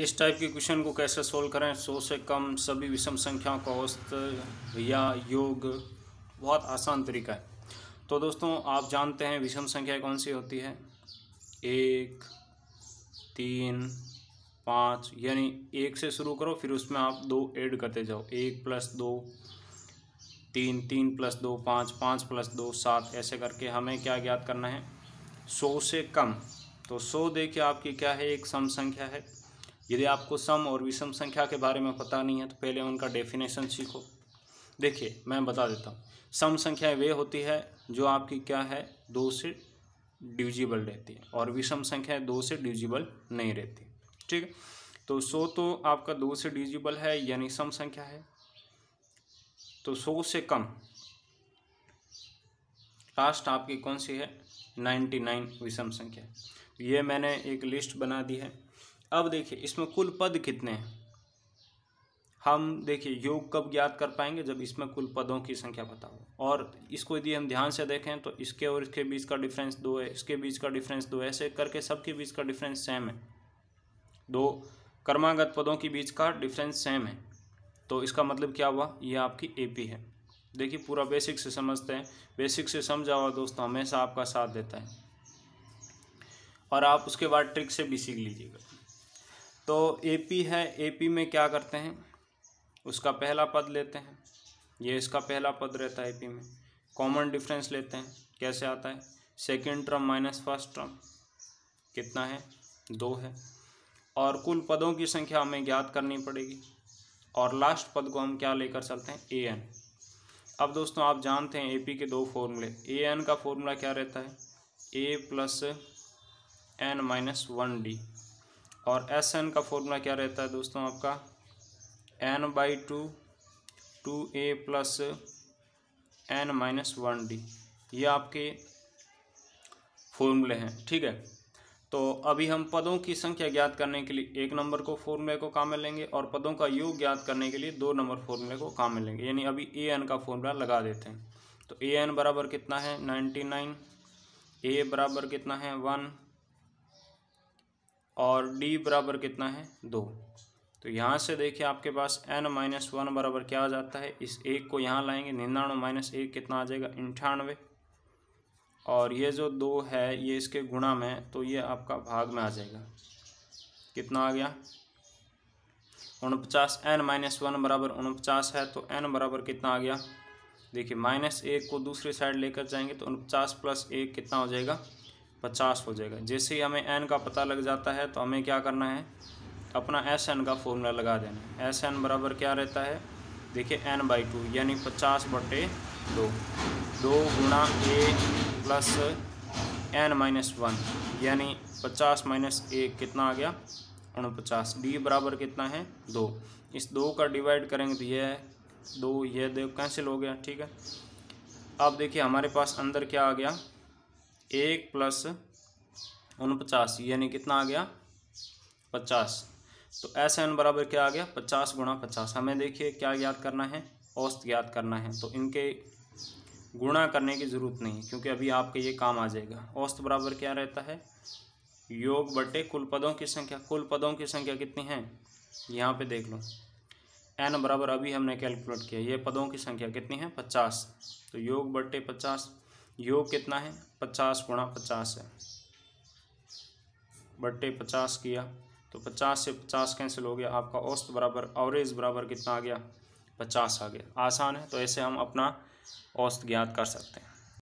इस टाइप के क्वेश्चन को कैसे सोल्व करें सौ से कम सभी विषम संख्याओं का औसत या योग बहुत आसान तरीका है तो दोस्तों आप जानते हैं विषम संख्या कौन सी होती है एक तीन पाँच यानी एक से शुरू करो फिर उसमें आप दो ऐड करते जाओ एक प्लस दो तीन तीन प्लस दो पाँच पाँच प्लस दो सात ऐसे करके हमें क्या ज्ञात करना है सौ से कम तो सौ देखिए आपकी क्या है एक सम संख्या है यदि आपको सम और विषम संख्या के बारे में पता नहीं है तो पहले उनका डेफिनेशन सीखो देखिए मैं बता देता हूँ सम संख्याएं वे होती है जो आपकी क्या है दो से डिविजिबल रहती है और विषम संख्याएं दो से डिविजिबल नहीं रहती ठीक है तो सो तो आपका दो से डिविजिबल है यानी सम संख्या है तो सौ से कम लास्ट आपकी कौन सी है नाइन्टी नाइन विषम संख्या ये मैंने एक लिस्ट बना दी है अब देखिए इसमें कुल पद कितने हैं हम देखिए योग कब ज्ञात कर पाएंगे जब इसमें कुल पदों की संख्या पता हो और इसको यदि हम ध्यान से देखें तो इसके और इसके बीच का डिफरेंस दो है इसके बीच का डिफरेंस दो ऐसे करके सबके बीच का डिफरेंस सेम है दो कर्मागत पदों के बीच का डिफरेंस सेम है तो इसका मतलब क्या हुआ ये आपकी ए है देखिए पूरा बेसिक से समझते हैं बेसिक से समझा हुआ दोस्तों हमेशा आपका साथ देता है और आप उसके बाद ट्रिक से भी सीख लीजिएगा तो एपी है एपी में क्या करते हैं उसका पहला पद लेते हैं ये इसका पहला पद रहता है एपी में कॉमन डिफरेंस लेते हैं कैसे आता है second term minus first term कितना है दो है और कुल पदों की संख्या हमें ज्ञात करनी पड़ेगी और लास्ट पद को हम क्या लेकर चलते हैं ए एन अब दोस्तों आप जानते हैं एपी के दो फॉर्मूले ए एन का फॉर्मूला क्या रहता है A plus N minus one D और एस एन का फॉर्मूला क्या रहता है दोस्तों आपका N by two two A plus N minus one D ये आपके फॉर्मूले हैं ठीक है तो अभी हम पदों की संख्या ज्ञात करने के लिए एक नंबर को फॉर्मूले को काम में लेंगे और पदों का योग ज्ञात करने के लिए दो नंबर फॉर्मूले को काम में लेंगे यानी अभी ए एन का फॉर्मूला लगा देते हैं तो ए एन बराबर कितना है नाइन्टी नाइन ए बराबर कितना है वन और डी बराबर कितना है दो तो यहाँ से देखिए आपके पास एन माइनस वन बराबर क्या आ जाता है इस एक को यहाँ लाएंगे निन्यानवे माइनस एक कितना आ जाएगा अंठानवे और ये जो दो है ये इसके गुणा में तो ये आपका भाग में आ जाएगा कितना आ गया उनपचास एन माइनस वन बराबर उनपचास है तो एन बराबर कितना आ गया देखिए माइनस एक को दूसरी साइड लेकर जाएंगे तो उनपचास प्लस एक कितना हो जाएगा पचास हो जाएगा जैसे ही हमें एन का पता लग जाता है तो हमें क्या करना है अपना एस एन का फॉर्मूला लगा देना एस एन बराबर क्या रहता है देखिए एन बाई टू यानी पचास बटे दो दो गुणा A plus N minus one यानी पचास माइनस ए कितना आ गया उनपचास डी बराबर कितना है दो इस दो का डिवाइड करेंगे तो यह दो यह दो कैंसिल हो गया ठीक है अब देखिए हमारे पास अंदर क्या आ गया एक प्लस उनपचास यानी कितना आ गया पचास तो एस एन बराबर क्या आ गया पचास गुणा पचास हमें देखिए क्या याद करना है औस्त याद करना है तो इनके गुणा करने की ज़रूरत नहीं क्योंकि अभी आपके ये काम आ जाएगा औस्त बराबर क्या रहता है योग बटे कुल पदों की संख्या कुल पदों की संख्या कितनी है यहाँ पे देख लो एन बराबर अभी हमने कैलकुलेट किया ये पदों की संख्या कितनी है पचास तो योग बटे पचास योग कितना है पचास गुणा पचास है बट्टे पचास किया तो पचास से पचास कैंसिल हो गया आपका औस्त बराबर एवरेज बराबर कितना आ गया पचास आ गया आसान है तो ऐसे हम अपना औस्त ज्ञात कर सकते हैं